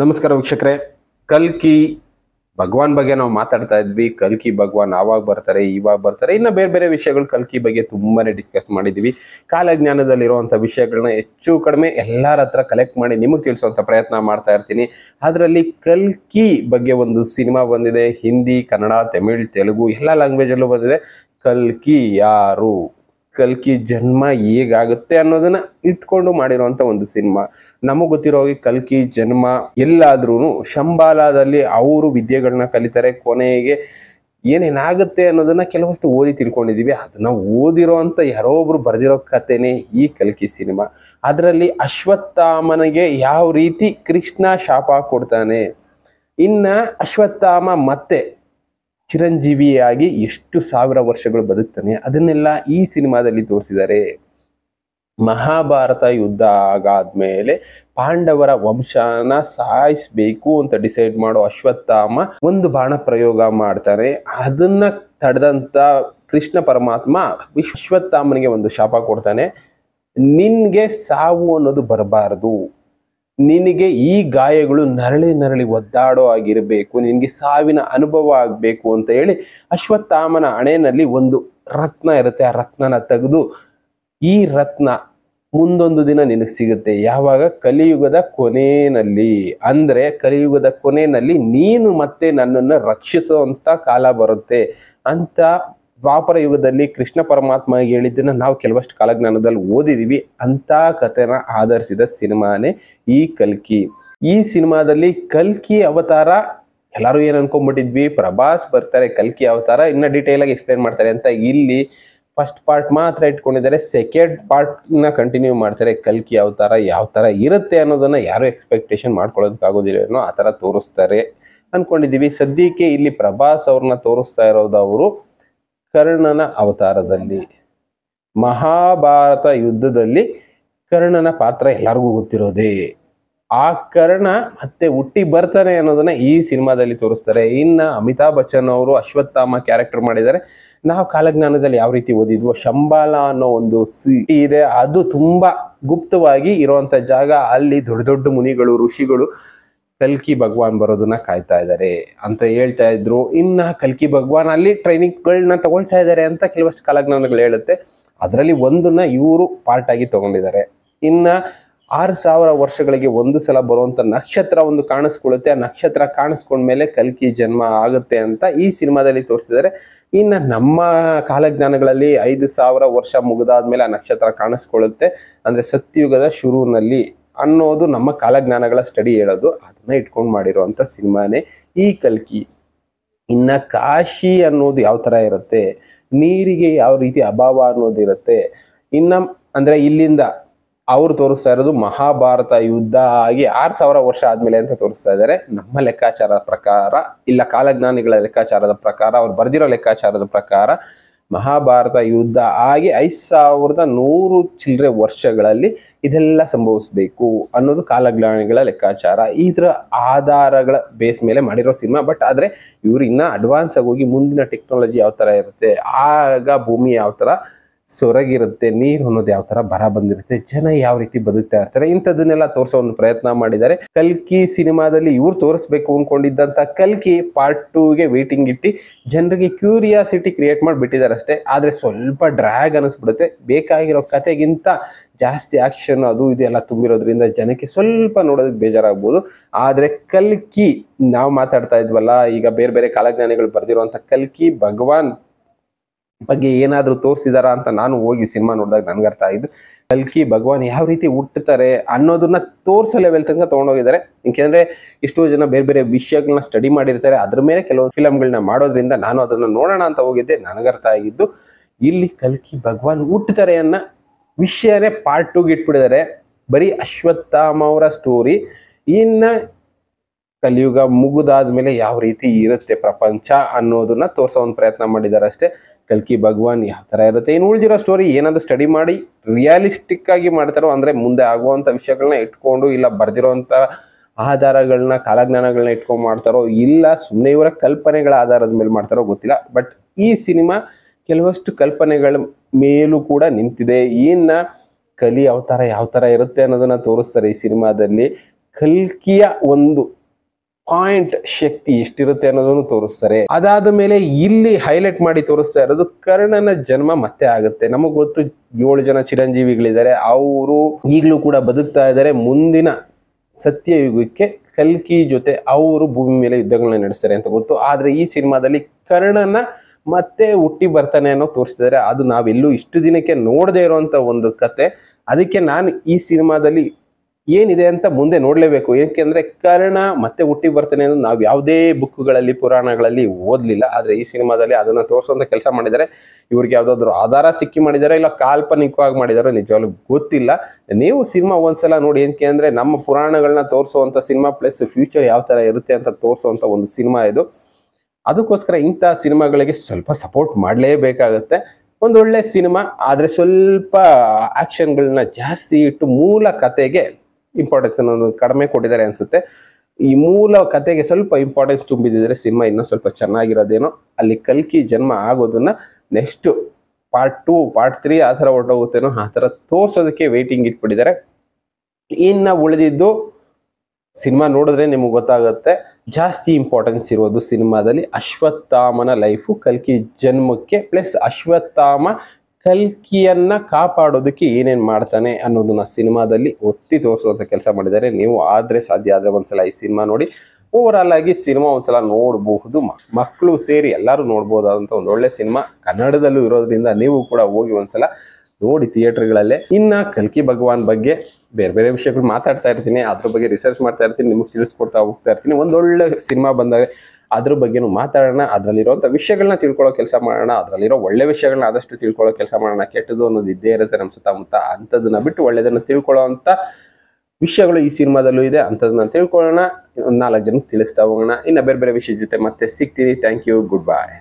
ನಮಸ್ಕಾರ ವೀಕ್ಷಕರೇ ಕಲ್ಕಿ ಭಗವಾನ್ ಬಗ್ಗೆ ನಾವು ಮಾತಾಡ್ತಾ ಇದ್ವಿ ಕಲ್ಕಿ ಭಗವಾನ್ ಆವಾಗ ಬರ್ತಾರೆ ಇವಾಗ ಬರ್ತಾರೆ ಇನ್ನು ಬೇರೆ ಬೇರೆ ವಿಷಯಗಳು ಕಲ್ಕಿ ಬಗ್ಗೆ ತುಂಬಾನೇ ಡಿಸ್ಕಸ್ ಮಾಡಿದ್ವಿ ಕಾಲಜ್ಞಾನದಲ್ಲಿರುವಂಥ ವಿಷಯಗಳನ್ನ ಹೆಚ್ಚು ಕಡಿಮೆ ಎಲ್ಲರ ಹತ್ರ ಕಲೆಕ್ಟ್ ಮಾಡಿ ನಿಮಗೆ ತಿಳಿಸುವಂಥ ಪ್ರಯತ್ನ ಮಾಡ್ತಾ ಇರ್ತೀನಿ ಅದರಲ್ಲಿ ಕಲ್ಕಿ ಬಗ್ಗೆ ಒಂದು ಸಿನಿಮಾ ಬಂದಿದೆ ಹಿಂದಿ ಕನ್ನಡ ತಮಿಳ್ ತೆಲುಗು ಎಲ್ಲ ಲ್ಯಾಂಗ್ವೇಜಲ್ಲೂ ಬಂದಿದೆ ಕಲ್ಕಿ ಯಾರು ಕಲ್ಕಿ ಜನ್ಮ ಹೇಗಾಗುತ್ತೆ ಅನ್ನೋದನ್ನ ಇಟ್ಕೊಂಡು ಮಾಡಿರುವಂತ ಒಂದು ಸಿನಿಮಾ ನಮಗ್ ಗೊತ್ತಿರೋ ಹಾಗೆ ಕಲ್ಕಿ ಜನ್ಮ ಎಲ್ಲಾದ್ರೂ ಶಂಬಾಲಾದಲ್ಲಿ ಅವರು ವಿದ್ಯೆಗಳನ್ನ ಕಲಿತಾರೆ ಕೊನೆಗೆ ಏನೇನಾಗುತ್ತೆ ಅನ್ನೋದನ್ನ ಕೆಲವಷ್ಟು ಓದಿ ತಿಳ್ಕೊಂಡಿದೀವಿ ಅದನ್ನ ಓದಿರೋ ಅಂತ ಯಾರೋ ಒಬ್ರು ಬರೆದಿರೋ ಕಥೆನೇ ಈ ಕಲ್ಕಿ ಸಿನಿಮಾ ಅದರಲ್ಲಿ ಅಶ್ವತ್ಥಾಮನಿಗೆ ಯಾವ ರೀತಿ ಕೃಷ್ಣ ಶಾಪ ಕೊಡ್ತಾನೆ ಇನ್ನ ಅಶ್ವತ್ಥಾಮ ಮತ್ತೆ ಚಿರಂಜೀವಿಯಾಗಿ ಎಷ್ಟು ಸಾವಿರ ವರ್ಷಗಳು ಬದುಕ್ತಾನೆ ಅದನ್ನೆಲ್ಲ ಈ ಸಿನಿಮಾದಲ್ಲಿ ತೋರಿಸಿದ್ದಾರೆ ಮಹಾಭಾರತ ಯುದ್ಧ ಆಗಾದ್ಮೇಲೆ ಪಾಂಡವರ ವಂಶನ ಸಾಯಿಸ್ಬೇಕು ಅಂತ ಡಿಸೈಡ್ ಮಾಡೋ ಅಶ್ವತ್ಥಾಮ ಒಂದು ಬಾಣ ಪ್ರಯೋಗ ಮಾಡ್ತಾನೆ ಅದನ್ನ ತಡೆದಂತ ಕೃಷ್ಣ ಪರಮಾತ್ಮ ವಿಶ್ವತ್ಥಾಮನಿಗೆ ಒಂದು ಶಾಪ ಕೊಡ್ತಾನೆ ನಿನ್ಗೆ ಸಾವು ಅನ್ನೋದು ಬರಬಾರದು ನಿನಗೆ ಈ ಗಾಯಗಳು ನರಳಿ ನರಳಿ ಒದ್ದಾಡೋ ಆಗಿರಬೇಕು ನಿನಗೆ ಸಾವಿನ ಅನುಭವ ಆಗಬೇಕು ಅಂತ ಹೇಳಿ ಅಶ್ವತ್ಥಾಮನ ಹಣೆಯಲ್ಲಿ ಒಂದು ರತ್ನ ಇರುತ್ತೆ ಆ ರತ್ನನ ತೆಗೆದು ಈ ರತ್ನ ಮುಂದೊಂದು ದಿನ ನಿನಗೆ ಸಿಗುತ್ತೆ ಯಾವಾಗ ಕಲಿಯುಗದ ಕೊನೆಯಲ್ಲಿ ಅಂದರೆ ಕಲಿಯುಗದ ಕೊನೆಯಲ್ಲಿ ನೀನು ಮತ್ತೆ ನನ್ನನ್ನು ರಕ್ಷಿಸುವಂಥ ಕಾಲ ಬರುತ್ತೆ ಅಂತ ದ್ವಾಪರ ಯುಗದಲ್ಲಿ ಕೃಷ್ಣ ಪರಮಾತ್ಮ ಹೇಳಿದ್ದನ್ನು ನಾವು ಕೆಲವಷ್ಟು ಕಾಲಜ್ಞಾನದಲ್ಲಿ ಓದಿದ್ದೀವಿ ಅಂಥ ಕಥೆನ ಆಧರಿಸಿದ ಸಿನಿಮಾನೇ ಈ ಕಲ್ಕಿ ಈ ಸಿನಿಮಾದಲ್ಲಿ ಕಲ್ಕಿ ಅವತಾರ ಎಲ್ಲರೂ ಏನು ಅನ್ಕೊಂಡ್ಬಿಟ್ಟಿದ್ವಿ ಪ್ರಭಾಸ್ ಬರ್ತಾರೆ ಕಲ್ಕಿ ಅವತಾರ ಡಿಟೇಲ್ ಡೀಟೇಲಾಗಿ ಎಕ್ಸ್ಪ್ಲೇನ್ ಮಾಡ್ತಾರೆ ಅಂತ ಇಲ್ಲಿ ಫಸ್ಟ್ ಪಾರ್ಟ್ ಮಾತ್ರ ಇಟ್ಕೊಂಡಿದ್ದಾರೆ ಸೆಕೆಂಡ್ ನ ಕಂಟಿನ್ಯೂ ಮಾಡ್ತಾರೆ ಕಲ್ಕಿ ಅವತಾರ ಯಾವ ಥರ ಇರುತ್ತೆ ಅನ್ನೋದನ್ನು ಯಾರು ಎಕ್ಸ್ಪೆಕ್ಟೇಷನ್ ಮಾಡ್ಕೊಳ್ಳೋದಕ್ಕಾಗೋದಿಲ್ಲ ಆ ಥರ ತೋರಿಸ್ತಾರೆ ಅಂದ್ಕೊಂಡಿದ್ದೀವಿ ಸದ್ಯಕ್ಕೆ ಇಲ್ಲಿ ಪ್ರಭಾಸ್ ಅವ್ರನ್ನ ತೋರಿಸ್ತಾ ಇರೋದು ಅವರು ಕರ್ಣನ ಅವತಾರದಲ್ಲಿ ಮಹಾಭಾರತ ಯುದ್ಧದಲ್ಲಿ ಕರ್ಣನ ಪಾತ್ರ ಎಲ್ಲರಿಗೂ ಗೊತ್ತಿರೋದೇ ಆ ಕರ್ಣ ಮತ್ತೆ ಹುಟ್ಟಿ ಬರ್ತಾನೆ ಅನ್ನೋದನ್ನ ಈ ಸಿನಿಮಾದಲ್ಲಿ ತೋರಿಸ್ತಾರೆ ಇನ್ನ ಅಮಿತಾಬ್ ಬಚ್ಚನ್ ಅವರು ಅಶ್ವತ್ಥಾಮ ಕ್ಯಾರೆಕ್ಟರ್ ಮಾಡಿದ್ದಾರೆ ನಾವು ಕಾಲಜ್ಞಾನದಲ್ಲಿ ಯಾವ ರೀತಿ ಓದಿದ್ವೋ ಶಂಬಾಲ ಅನ್ನೋ ಒಂದು ಸಿ ಇದೆ ಅದು ತುಂಬಾ ಗುಪ್ತವಾಗಿ ಇರುವಂತ ಜಾಗ ಅಲ್ಲಿ ದೊಡ್ಡ ದೊಡ್ಡ ಮುನಿಗಳು ಋಷಿಗಳು ಕಲ್ಕಿ ಭಗವಾನ್ ಬರೋದನ್ನ ಕಾಯ್ತಾ ಇದ್ದಾರೆ ಅಂತ ಹೇಳ್ತಾ ಇದ್ರು ಇನ್ನ ಕಲ್ಕಿ ಭಗವಾನ್ ಅಲ್ಲಿ ಟ್ರೈನಿಂಗ್ಗಳನ್ನ ತಗೊಳ್ತಾ ಇದ್ದಾರೆ ಅಂತ ಕೆಲವಷ್ಟು ಕಾಲಜ್ಞಾನಗಳು ಹೇಳುತ್ತೆ ಅದರಲ್ಲಿ ಒಂದನ್ನ ಇವರು ಪಾರ್ಟ್ ಆಗಿ ತಗೊಂಡಿದ್ದಾರೆ ಇನ್ನ ಆರು ಸಾವಿರ ವರ್ಷಗಳಿಗೆ ಒಂದು ಸಲ ಬರುವಂತ ನಕ್ಷತ್ರ ಒಂದು ಕಾಣಿಸ್ಕೊಳ್ಳುತ್ತೆ ಆ ನಕ್ಷತ್ರ ಕಾಣಿಸ್ಕೊಂಡ್ಮೇಲೆ ಕಲ್ಕಿ ಜನ್ಮ ಆಗುತ್ತೆ ಅಂತ ಈ ಸಿನಿಮಾದಲ್ಲಿ ತೋರಿಸಿದ್ದಾರೆ ಇನ್ನ ನಮ್ಮ ಕಾಲಜ್ಞಾನಗಳಲ್ಲಿ ಐದು ಸಾವಿರ ವರ್ಷ ಮುಗಿದಾದ್ಮೇಲೆ ಆ ನಕ್ಷತ್ರ ಕಾಣಿಸ್ಕೊಳ್ಳುತ್ತೆ ಅಂದ್ರೆ ಸತ್ಯಯುಗದ ಶುರುವಿನಲ್ಲಿ ಅನ್ನೋದು ನಮ್ಮ ಕಾಲಜ್ಞಾನಗಳ ಸ್ಟಡಿ ಹೇಳೋದು ಅದನ್ನ ಇಟ್ಕೊಂಡು ಮಾಡಿರುವಂಥ ಸಿನಿಮಾನೇ ಈ ಕಲ್ಕಿ ಇನ್ನ ಕಾಶಿ ಅನ್ನೋದು ಯಾವ ತರ ಇರುತ್ತೆ ನೀರಿಗೆ ಯಾವ ರೀತಿ ಅಭಾವ ಅನ್ನೋದು ಇರುತ್ತೆ ಇನ್ನ ಅಂದ್ರೆ ಇಲ್ಲಿಂದ ಅವ್ರು ತೋರಿಸ್ತಾ ಇರೋದು ಮಹಾಭಾರತ ಯುದ್ಧ ಆಗಿ ಆರು ಸಾವಿರ ವರ್ಷ ಆದ್ಮೇಲೆ ಅಂತ ತೋರಿಸ್ತಾ ಇದ್ದಾರೆ ನಮ್ಮ ಲೆಕ್ಕಾಚಾರದ ಪ್ರಕಾರ ಇಲ್ಲ ಕಾಲಜ್ಞಾನಿಗಳ ಲೆಕ್ಕಾಚಾರದ ಪ್ರಕಾರ ಅವ್ರು ಬರೆದಿರೋ ಲೆಕ್ಕಾಚಾರದ ಪ್ರಕಾರ ಮಹಾಭಾರತ ಯುದ್ಧ ಆಗಿ ಐದು ಸಾವಿರದ ನೂರು ಚಿಲ್ಲರೆ ವರ್ಷಗಳಲ್ಲಿ ಇದೆಲ್ಲ ಸಂಭವಿಸಬೇಕು ಅನ್ನೋದು ಕಾಲಜ್ಞಾನಿಗಳ ಲೆಕ್ಕಾಚಾರ ಇದರ ಆಧಾರಗಳ ಬೇಸ್ ಮೇಲೆ ಮಾಡಿರೋ ಸಿನಿಮಾ ಬಟ್ ಆದರೆ ಇವರು ಇನ್ನೂ ಅಡ್ವಾನ್ಸ್ ಆಗಿ ಹೋಗಿ ಮುಂದಿನ ಟೆಕ್ನಾಲಜಿ ಯಾವ ಥರ ಇರುತ್ತೆ ಆಗ ಭೂಮಿ ಯಾವ ಥರ ಸೊರಗಿರುತ್ತೆ ನೀರು ಅನ್ನೋದು ಯಾವ ತರ ಬರ ಬಂದಿರುತ್ತೆ ಜನ ಯಾವ ರೀತಿ ಬದುಕ್ತಾ ಇರ್ತಾರೆ ಇಂಥದನ್ನೆಲ್ಲ ತೋರಿಸೋ ಒಂದು ಪ್ರಯತ್ನ ಮಾಡಿದ್ದಾರೆ ಕಲ್ಕಿ ಸಿನಿಮಾದಲ್ಲಿ ಇವ್ರು ತೋರಿಸ್ಬೇಕು ಅನ್ಕೊಂಡಿದ್ದಂತ ಕಲ್ಕಿ ಪಾರ್ಟ್ ಟೂಗೆ ವೇಟಿಂಗ್ ಇಟ್ಟು ಜನರಿಗೆ ಕ್ಯೂರಿಯಾಸಿಟಿ ಕ್ರಿಯೇಟ್ ಮಾಡಿಬಿಟ್ಟಿದ್ದಾರೆ ಅಷ್ಟೇ ಆದರೆ ಸ್ವಲ್ಪ ಡ್ರ್ಯಾಗ್ ಅನಿಸ್ಬಿಡುತ್ತೆ ಬೇಕಾಗಿರೋ ಕತೆಗಿಂತ ಜಾಸ್ತಿ ಆಕ್ಷನ್ ಅದು ಇದೆಲ್ಲ ತುಂಬಿರೋದ್ರಿಂದ ಜನಕ್ಕೆ ಸ್ವಲ್ಪ ನೋಡೋದಕ್ಕೆ ಬೇಜಾರಾಗ್ಬೋದು ಆದರೆ ಕಲ್ಕಿ ನಾವು ಮಾತಾಡ್ತಾ ಇದ್ವಲ್ಲ ಈಗ ಬೇರೆ ಬೇರೆ ಕಾಲಜ್ಞಾನಿಗಳು ಬರೆದಿರುವಂಥ ಕಲ್ಕಿ ಭಗವಾನ್ ಬಗ್ಗೆ ಏನಾದರೂ ತೋರಿಸಿದಾರ ಅಂತ ನಾನು ಹೋಗಿ ಸಿನಿಮಾ ನೋಡಿದಾಗ ನನಗೆ ಅರ್ಥ ಆಯಿತು ಕಲ್ಕಿ ಭಗವಾನ್ ಯಾವ ರೀತಿ ಹುಟ್ಟುತ್ತಾರೆ ಅನ್ನೋದನ್ನ ತೋರಿಸೋ ಲೆವೆಲ್ ತನಕ ತೊಗೊಂಡೋಗಿದ್ದಾರೆ ಯಾಕೆಂದ್ರೆ ಎಷ್ಟೋ ಜನ ಬೇರೆ ಬೇರೆ ವಿಷಯಗಳನ್ನ ಸ್ಟಡಿ ಮಾಡಿರ್ತಾರೆ ಅದ್ರ ಮೇಲೆ ಕೆಲವೊಂದು ಫಿಲಮ್ಗಳನ್ನ ಮಾಡೋದ್ರಿಂದ ನಾನು ಅದನ್ನ ನೋಡೋಣ ಅಂತ ಹೋಗಿದ್ದೆ ನನಗರ್ಥ ಆಗಿದ್ದು ಇಲ್ಲಿ ಕಲ್ಕಿ ಭಗವಾನ್ ಹುಟ್ಟುತ್ತಾರೆ ಅನ್ನೋ ವಿಷಯನೇ ಪಾರ್ಟ್ ಟೂಗೆ ಇಟ್ಬಿಟ್ಟಿದ್ದಾರೆ ಬರೀ ಅಶ್ವತ್ಥಾಮ ಅವರ ಸ್ಟೋರಿ ಇನ್ನ ಕಲಿಯುಗ ಮುಗುದಾದ್ಮೇಲೆ ಯಾವ ರೀತಿ ಇರುತ್ತೆ ಪ್ರಪಂಚ ಅನ್ನೋದನ್ನ ತೋರ್ಸೋ ಒಂದು ಪ್ರಯತ್ನ ಮಾಡಿದ್ದಾರೆ ಅಷ್ಟೇ ಕಲ್ಕಿ ಭಗವಾನ್ ಯಾವ ಥರ ಇರುತ್ತೆ ಇನ್ನು ಉಳಿದಿರೋ ಸ್ಟೋರಿ ಏನಾದರೂ ಸ್ಟಡಿ ಮಾಡಿ ರಿಯಾಲಿಸ್ಟಿಕ್ ಆಗಿ ಮಾಡ್ತಾರೋ ಅಂದರೆ ಮುಂದೆ ಆಗುವಂಥ ವಿಷಯಗಳನ್ನ ಇಟ್ಕೊಂಡು ಇಲ್ಲ ಬರೆದಿರೋವಂಥ ಆಧಾರಗಳನ್ನ ಕಾಲಜ್ಞಾನಗಳನ್ನ ಇಟ್ಕೊಂಡು ಮಾಡ್ತಾರೋ ಇಲ್ಲ ಸುಮ್ಮನೆ ಇವರ ಕಲ್ಪನೆಗಳ ಆಧಾರದ ಮೇಲೆ ಮಾಡ್ತಾರೋ ಗೊತ್ತಿಲ್ಲ ಬಟ್ ಈ ಸಿನಿಮಾ ಕೆಲವಷ್ಟು ಕಲ್ಪನೆಗಳ ಮೇಲೂ ಕೂಡ ನಿಂತಿದೆ ಏನ ಕಲಿ ಯಾವ ಯಾವ ಥರ ಇರುತ್ತೆ ಅನ್ನೋದನ್ನು ತೋರಿಸ್ತಾರೆ ಈ ಸಿನಿಮಾದಲ್ಲಿ ಕಲ್ಕಿಯ ಒಂದು ಪಾಯಿಂಟ್ ಶಕ್ತಿ ಎಷ್ಟಿರುತ್ತೆ ಅನ್ನೋದನ್ನು ತೋರಿಸ್ತಾರೆ ಅದಾದ ಮೇಲೆ ಇಲ್ಲಿ ಹೈಲೈಟ್ ಮಾಡಿ ತೋರಿಸ್ತಾ ಇರೋದು ಕರ್ಣನ ಜನ್ಮ ಮತ್ತೆ ಆಗುತ್ತೆ ನಮಗ್ ಗೊತ್ತು ಏಳು ಜನ ಚಿರಂಜೀವಿಗಳಿದ್ದಾರೆ ಅವರು ಈಗಲೂ ಕೂಡ ಬದುಕ್ತಾ ಇದ್ದಾರೆ ಮುಂದಿನ ಸತ್ಯಯುಗಕ್ಕೆ ಕಲ್ಕಿ ಜೊತೆ ಅವರು ಭೂಮಿ ಮೇಲೆ ಯುದ್ಧಗಳನ್ನ ನಡೆಸ್ತಾರೆ ಅಂತ ಗೊತ್ತು ಆದ್ರೆ ಈ ಸಿನಿಮಾದಲ್ಲಿ ಕರ್ಣನ ಮತ್ತೆ ಹುಟ್ಟಿ ಬರ್ತಾನೆ ಅನ್ನೋ ತೋರಿಸ್ತಿದ್ದಾರೆ ಅದು ನಾವೆಲ್ಲೂ ಇಷ್ಟು ದಿನಕ್ಕೆ ನೋಡದೇ ಇರುವಂತ ಒಂದು ಕತೆ ಅದಕ್ಕೆ ನಾನು ಈ ಸಿನಿಮಾದಲ್ಲಿ ಏನಿದೆ ಅಂತ ಮುಂದೆ ನೋಡಲೇಬೇಕು ಏಕೆಂದ್ರೆ ಕರ್ಣ ಮತ್ತೆ ಹುಟ್ಟಿ ಬರ್ತಾನೆ ಅಂದ್ರೆ ನಾವು ಯಾವುದೇ ಬುಕ್ಗಳಲ್ಲಿ ಪುರಾಣಗಳಲ್ಲಿ ಓದಲಿಲ್ಲ ಆದರೆ ಈ ಸಿನಿಮಾದಲ್ಲಿ ಅದನ್ನು ತೋರಿಸುವಂತ ಕೆಲಸ ಮಾಡಿದ್ದಾರೆ ಇವ್ರಿಗೆ ಯಾವ್ದಾದ್ರು ಆಧಾರ ಸಿಕ್ಕಿ ಮಾಡಿದ್ದಾರೆ ಇಲ್ಲ ಕಾಲ್ಪನಿಕವಾಗಿ ಮಾಡಿದಾರೋ ನಿಜವಾಗ್ಲೂ ಗೊತ್ತಿಲ್ಲ ನೀವು ಸಿನಿಮಾ ಒಂದ್ಸಲ ನೋಡಿ ಏನಕ್ಕೆ ಅಂದರೆ ನಮ್ಮ ಪುರಾಣಗಳನ್ನ ತೋರಿಸುವಂತ ಸಿನಿಮಾ ಪ್ಲಸ್ ಫ್ಯೂಚರ್ ಯಾವ ಥರ ಇರುತ್ತೆ ಅಂತ ತೋರಿಸುವಂಥ ಒಂದು ಸಿನಿಮಾ ಇದು ಅದಕ್ಕೋಸ್ಕರ ಇಂಥ ಸಿನಿಮಾಗಳಿಗೆ ಸ್ವಲ್ಪ ಸಪೋರ್ಟ್ ಮಾಡಲೇಬೇಕಾಗುತ್ತೆ ಒಂದೊಳ್ಳೆ ಸಿನಿಮಾ ಆದರೆ ಸ್ವಲ್ಪ ಆ್ಯಕ್ಷನ್ಗಳನ್ನ ಜಾಸ್ತಿ ಇಟ್ಟು ಮೂಲ ಕತೆಗೆ ಇಂಪಾರ್ಟೆನ್ಸ್ ಅನ್ನೋದು ಕಡಿಮೆ ಕೊಟ್ಟಿದ್ದಾರೆ ಅನಿಸುತ್ತೆ ಈ ಮೂಲ ಕತೆಗೆ ಸ್ವಲ್ಪ ಇಂಪಾರ್ಟೆನ್ಸ್ ತುಂಬಿದ್ರೆ ಸಿಂಹ ಇನ್ನೂ ಸ್ವಲ್ಪ ಚೆನ್ನಾಗಿರೋದೇನೋ ಅಲ್ಲಿ ಕಲ್ಕಿ ಜನ್ಮ ಆಗೋದನ್ನ next part two part three ಆ ಥರ ಹೊರಟೋಗುತ್ತೇನೋ ಆ ಥರ ತೋರ್ಸೋದಕ್ಕೆ ವೆಯ್ಟಿಂಗ್ ಇಟ್ಬಿಟ್ಟಿದ್ದಾರೆ ಇನ್ನು ಉಳಿದಿದ್ದು ಸಿನಿಮಾ ನೋಡಿದ್ರೆ ನಿಮಗೆ ಗೊತ್ತಾಗುತ್ತೆ ಜಾಸ್ತಿ ಇಂಪಾರ್ಟೆನ್ಸ್ ಇರೋದು ಸಿನಿಮಾದಲ್ಲಿ ಅಶ್ವತ್ಥಾಮನ ಲೈಫು ಕಲ್ಕಿ ಜನ್ಮಕ್ಕೆ ಪ್ಲಸ್ ಅಶ್ವತ್ಥಾಮ ಕಲ್ಕಿಯನ್ನ ಕಾಪಾಡೋದಕ್ಕೆ ಏನೇನ್ ಮಾಡ್ತಾನೆ ಅನ್ನೋದನ್ನ ಸಿನಿಮಾದಲ್ಲಿ ಒತ್ತಿ ತೋರಿಸುವಂತ ಕೆಲಸ ಮಾಡಿದ್ದಾರೆ ನೀವು ಆದ್ರೆ ಸಾಧ್ಯ ಆದರೆ ಒಂದ್ಸಲ ಈ ಸಿನಿಮಾ ನೋಡಿ ಓವರ್ ಆಲ್ ಆಗಿ ಸಿನಿಮಾ ಒಂದ್ಸಲ ನೋಡಬಹುದು ಮಕ್ಕಳು ಸೇರಿ ಎಲ್ಲರೂ ನೋಡ್ಬೋದಾದಂಥ ಒಂದು ಒಳ್ಳೆ ಸಿನಿಮಾ ಕನ್ನಡದಲ್ಲೂ ಇರೋದ್ರಿಂದ ನೀವು ಕೂಡ ಹೋಗಿ ಒಂದ್ಸಲ ನೋಡಿ ಥಿಯೇಟರ್ಗಳಲ್ಲೇ ಇನ್ನ ಕಲ್ಕಿ ಭಗವಾನ್ ಬಗ್ಗೆ ಬೇರೆ ಬೇರೆ ವಿಷಯಗಳು ಮಾತಾಡ್ತಾ ಇರ್ತೀನಿ ಅದ್ರ ಬಗ್ಗೆ ರಿಸರ್ಚ್ ಮಾಡ್ತಾ ಇರ್ತೀನಿ ನಿಮಗೆ ತಿಳಿಸ್ಕೊಡ್ತಾ ಹೋಗ್ತಾ ಇರ್ತೀನಿ ಒಂದೊಳ್ಳೆ ಸಿನಿಮಾ ಬಂದಾಗ ಅದ್ರ ಬಗ್ಗೆನು ಮಾತಾಡೋಣ ಅದರಲ್ಲಿರುವಂಥ ವಿಷಯಗಳನ್ನ ತಿಳ್ಕೊಳ್ಳೋ ಕೆಲಸ ಮಾಡೋಣ ಅದರಲ್ಲಿರೋ ಒಳ್ಳೆ ವಿಷಯಗಳನ್ನ ಆದಷ್ಟು ತಿಳ್ಕೊಳ್ಳೋ ಕೆಲಸ ಮಾಡೋಣ ಕೆಟ್ಟದ್ದು ಅನ್ನೋದು ಇದ್ದೇ ಇರುತ್ತೆ ನಮ್ಮ ಸುತ್ತಮುತ್ತ ಅಂಥದ್ದನ್ನ ಬಿಟ್ಟು ಒಳ್ಳೆಯದನ್ನು ತಿಳ್ಕೊಳ್ಳೋ ಅಂಥ ವಿಷಯಗಳು ಈ ಸಿನಿಮಾದಲ್ಲೂ ಇದೆ ಅಂಥದನ್ನ ತಿಳ್ಕೊಳ್ಳೋಣ ನಾಲ್ಕು ಜನಕ್ಕೆ ತಿಳಿಸ್ತಾ ಹೋಗೋಣ ಇನ್ನು ಬೇರೆ ಬೇರೆ ವಿಷಯದ ಜೊತೆ ಮತ್ತೆ ಸಿಗ್ತೀನಿ ಥ್ಯಾಂಕ್ ಯು ಗುಡ್ ಬಾಯ್